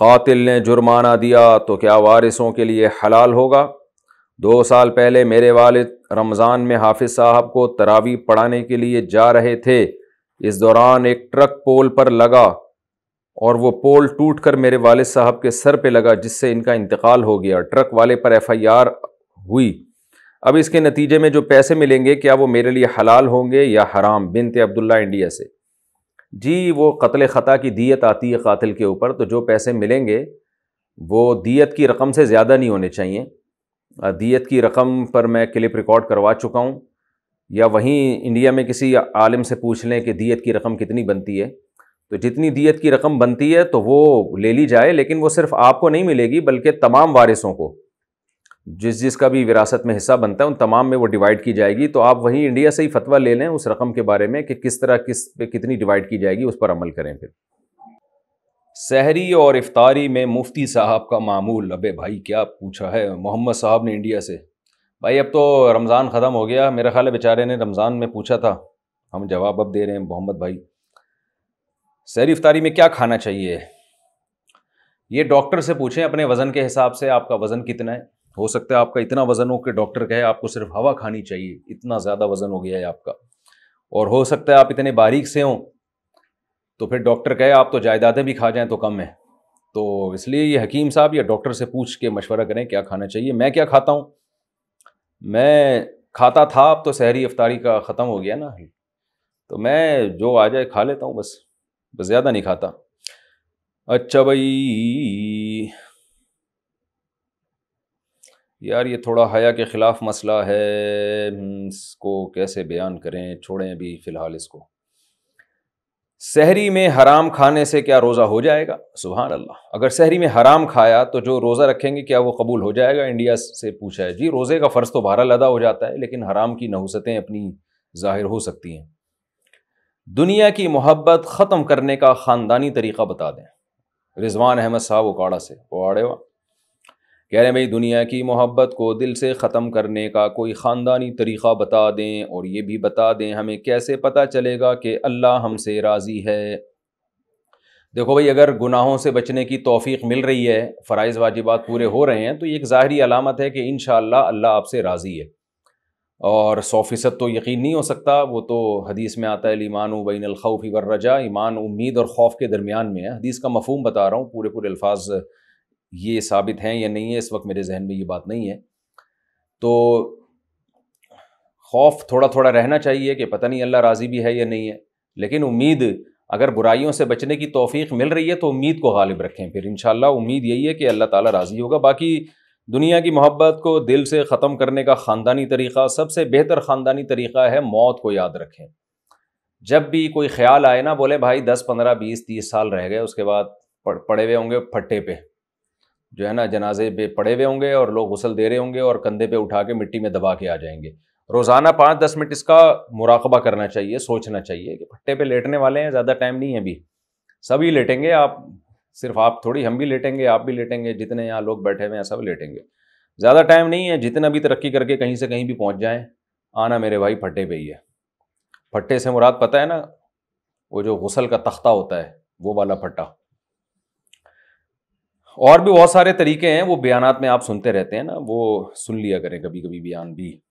قاتل نے جرمانہ دیا تو کیا وارثوں کے لیے حلال ہوگا دو سال پہلے میرے والد رمضان میں حافظ صاحب کو تراوی پڑھانے کے لیے جا رہے تھے اس دوران ایک ٹرک پول پر لگا اور وہ پول ٹوٹ کر میرے والد صاحب کے سر پہ لگا جس سے ان کا انتقال ہو گیا ٹرک والے پر ایف آئی آر ہوئی اب اس کے نتیجے میں جو پیسے ملیں گے کیا وہ میرے لیے حلال ہوں گے یا حرام بنت عبداللہ انڈیا سے جی وہ قتل خطا کی دیت آتی ہے قاتل کے اوپر تو جو پیسے ملیں گے وہ دیت کی رقم سے زیادہ نہیں ہونے چاہیے دیت کی رقم پر میں کلپ ریکارڈ کروا چکا ہوں یا وہیں انڈیا میں کسی عالم سے پوچھ لیں کہ دیت کی رقم کتنی بنتی ہے تو جتنی دیت کی رقم بنتی ہے تو وہ لے لی جائے لیکن وہ صرف آپ کو نہیں ملے گی بلکہ تمام وارثوں کو جس جس کا بھی وراثت میں حصہ بنتا ہے ان تمام میں وہ ڈیوائڈ کی جائے گی تو آپ وہیں انڈیا سے ہی فتویٰ لے لیں اس رقم کے بارے میں کہ کس طرح کس پہ کتنی ڈیوائڈ کی جائے گی اس پر عمل کریں پھر سحری اور افطاری میں مفتی صاحب کا معمول ابے بھائی کیا پوچھا ہے محمد صاحب نے انڈیا سے بھائی اب تو رمضان ختم ہو گیا میرا خیال ہے بیچارے نے رمضان میں پوچھا تھا ہم جواب اب دے رہے ہیں محمد بھائی سحری افطاری میں کیا کھانا چاہیے یہ ڈاکٹر سے پوچھیں اپنے وزن کے حساب سے آپ کا وزن کتنا ہے ہو سکتا ہے آپ کا اتنا وزن ہو کہ ڈاکٹر کہے آپ کو صرف ہوا کھانی چاہیے اتنا زیادہ وزن ہو گیا ہے آپ کا اور ہو سکتا ہے آپ اتنے باریک سے ہوں تو پھر ڈاکٹر کہے آپ تو جائیدادیں بھی کھا جائیں تو کم ہیں تو اس لیے یہ حکیم صاحب یا ڈاکٹر سے پوچھ کے مشورہ کریں کیا کھانا چاہیے میں کیا کھاتا ہوں میں کھاتا تھا اب تو سحری افطاری کا ختم ہو گیا نا تو میں جو آ جائے کھا لیتا ہوں بس بس زیادہ نہیں کھاتا اچھا بھائی یار یہ تھوڑا حیا کے خلاف مسئلہ ہے اس کو کیسے بیان کریں چھوڑیں بھی فی الحال اس کو سحری میں حرام کھانے سے کیا روزہ ہو جائے گا سبحان اللہ اگر سحری میں حرام کھایا تو جو روزہ رکھیں گے کیا وہ قبول ہو جائے گا انڈیا سے پوچھا ہے جی روزے کا فرض تو بھارہ ادا ہو جاتا ہے لیکن حرام کی نحوستیں اپنی ظاہر ہو سکتی ہیں دنیا کی محبت ختم کرنے کا خاندانی طریقہ بتا دیں رضوان احمد صاحب اکاڑا سے وہ آڑے وا کہہ رہے ہیں بھائی دنیا کی محبت کو دل سے ختم کرنے کا کوئی خاندانی طریقہ بتا دیں اور یہ بھی بتا دیں ہمیں کیسے پتا چلے گا کہ اللہ ہم سے راضی ہے دیکھو بھائی اگر گناہوں سے بچنے کی توفیق مل رہی ہے فرائض واجبات پورے ہو رہے ہیں تو یہ ایک ظاہری علامت ہے کہ انشاءاللہ اللہ آپ سے راضی ہے اور سو فیصد تو یقین نہیں ہو سکتا وہ تو حدیث میں آتا ہے ایمان و بین الخوف ورجا ایمان امید اور خوف کے درمیان میں ہے حدیث کا مفہوم بتا رہا ہوں پورے پورے الفاظ یہ ثابت ہیں یا نہیں ہے اس وقت میرے ذہن میں یہ بات نہیں ہے تو خوف تھوڑا تھوڑا رہنا چاہیے کہ پتہ نہیں اللہ راضی بھی ہے یا نہیں ہے لیکن امید اگر برائیوں سے بچنے کی توفیق مل رہی ہے تو امید کو غالب رکھیں پھر انشاءاللہ امید یہی ہے کہ اللہ تعالیٰ راضی ہوگا باقی دنیا کی محبت کو دل سے ختم کرنے کا خاندانی طریقہ سب سے بہتر خاندانی طریقہ ہے موت کو یاد رکھیں جب بھی کوئی خیال آئے نا بولے بھائی دس پندرہ بیس تیس سال رہ گئے اس کے بعد پڑے ہوئے ہوں گے پھٹے پہ جو ہے نا جنازے پہ پڑے ہوئے ہوں گے اور لوگ غسل دے رہے ہوں گے اور کندھے پہ اٹھا کے مٹی میں دبا کے آ جائیں گے روزانہ پانچ دس منٹ اس کا مراقبہ کرنا چاہیے سوچنا چاہیے کہ پھٹے پہ لیٹنے والے ہیں زیادہ ٹائم نہیں ہے ابھی سبھی لیٹیں گے آپ صرف آپ تھوڑی ہم بھی لیٹیں گے آپ بھی لیٹیں گے جتنے یہاں لوگ بیٹھے ہوئے ہیں سب لیٹیں گے زیادہ ٹائم نہیں ہے جتنا بھی ترقی کر کے کہیں سے کہیں بھی پہنچ جائیں آنا میرے بھائی پھٹے پہ ہی ہے پھٹے سے مراد پتہ ہے نا وہ جو غسل کا تختہ ہوتا ہے وہ والا پھٹا اور بھی بہت سارے طریقے ہیں وہ بیانات میں آپ سنتے رہتے ہیں نا وہ سن لیا کریں کبھی کبھی بیان بھی